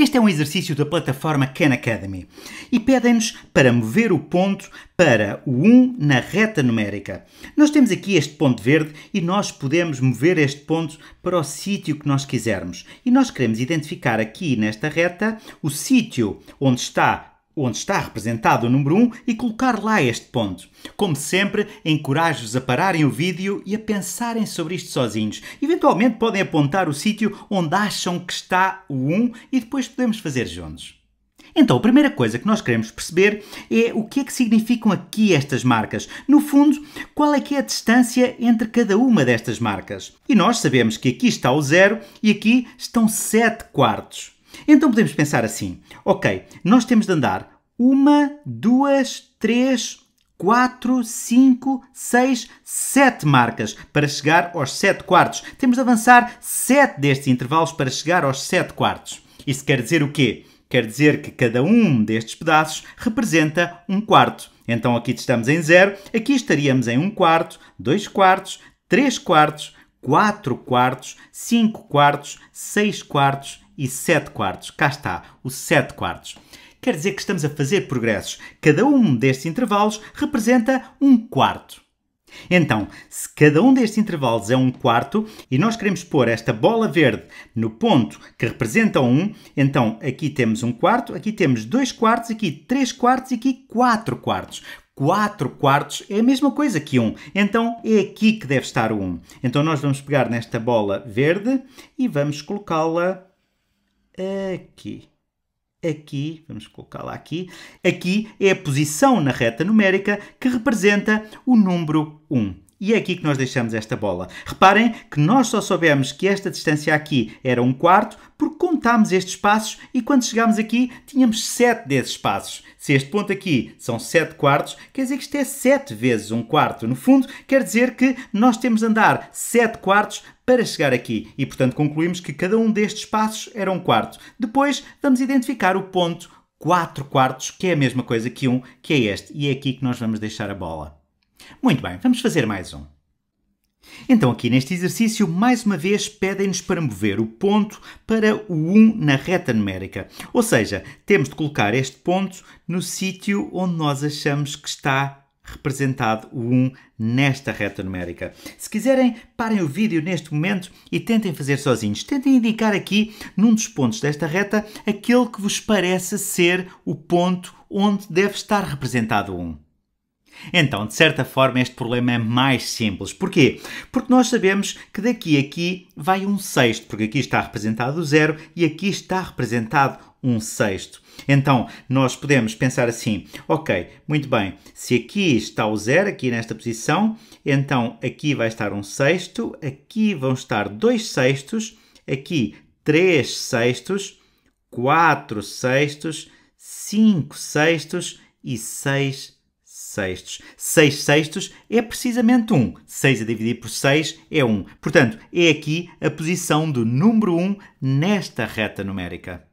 Este é um exercício da plataforma Khan Academy e pedem-nos para mover o ponto para o 1 na reta numérica. Nós temos aqui este ponto verde e nós podemos mover este ponto para o sítio que nós quisermos. E nós queremos identificar aqui nesta reta o sítio onde está onde está representado o número 1 e colocar lá este ponto. Como sempre, encorajo-vos a pararem o vídeo e a pensarem sobre isto sozinhos. Eventualmente podem apontar o sítio onde acham que está o 1 e depois podemos fazer juntos. Então, a primeira coisa que nós queremos perceber é o que é que significam aqui estas marcas. No fundo, qual é que é a distância entre cada uma destas marcas. E nós sabemos que aqui está o 0 e aqui estão 7 quartos. Então podemos pensar assim: ok, nós temos de andar uma, duas, três, quatro, cinco, seis, sete marcas para chegar aos sete quartos. Temos de avançar sete destes intervalos para chegar aos sete quartos. Isso quer dizer o quê? Quer dizer que cada um destes pedaços representa um quarto. Então aqui estamos em zero, aqui estaríamos em um quarto, dois quartos, três quartos, quatro quartos, cinco quartos, seis quartos e 7 quartos. Cá está, o 7 quartos. Quer dizer que estamos a fazer progressos. Cada um destes intervalos representa um quarto. Então, se cada um destes intervalos é um quarto e nós queremos pôr esta bola verde no ponto que representa 1, um, então aqui temos um quarto, aqui temos dois quartos, aqui três quartos e aqui quatro quartos. 4 quartos é a mesma coisa que 1. Um. Então é aqui que deve estar o 1. Um. Então nós vamos pegar nesta bola verde e vamos colocá-la aqui. Aqui, vamos colocá-la aqui. Aqui é a posição na reta numérica que representa o número 1. E é aqui que nós deixamos esta bola. Reparem que nós só soubemos que esta distância aqui era um quarto porque contámos estes passos e quando chegámos aqui tínhamos 7 desses passos. Se este ponto aqui são 7 quartos, quer dizer que isto é 7 vezes um quarto. No fundo, quer dizer que nós temos de andar 7 quartos para chegar aqui e, portanto, concluímos que cada um destes passos era um quarto. Depois, vamos identificar o ponto 4 quartos, que é a mesma coisa que um, que é este. E é aqui que nós vamos deixar a bola. Muito bem, vamos fazer mais um. Então, aqui neste exercício, mais uma vez pedem-nos para mover o ponto para o 1 na reta numérica. Ou seja, temos de colocar este ponto no sítio onde nós achamos que está representado o 1 nesta reta numérica. Se quiserem, parem o vídeo neste momento e tentem fazer sozinhos. Tentem indicar aqui, num dos pontos desta reta, aquele que vos parece ser o ponto onde deve estar representado o 1. Então, de certa forma, este problema é mais simples. Porquê? Porque nós sabemos que daqui a aqui vai um sexto, porque aqui está representado o zero e aqui está representado um sexto. Então, nós podemos pensar assim, ok, muito bem, se aqui está o zero, aqui nesta posição, então aqui vai estar um sexto, aqui vão estar dois sextos, aqui três sextos, quatro sextos, cinco sextos e seis sextos sextos. 6 sextos é precisamente 1. 6 a dividir por 6 é 1. Portanto, é aqui a posição do número 1 nesta reta numérica.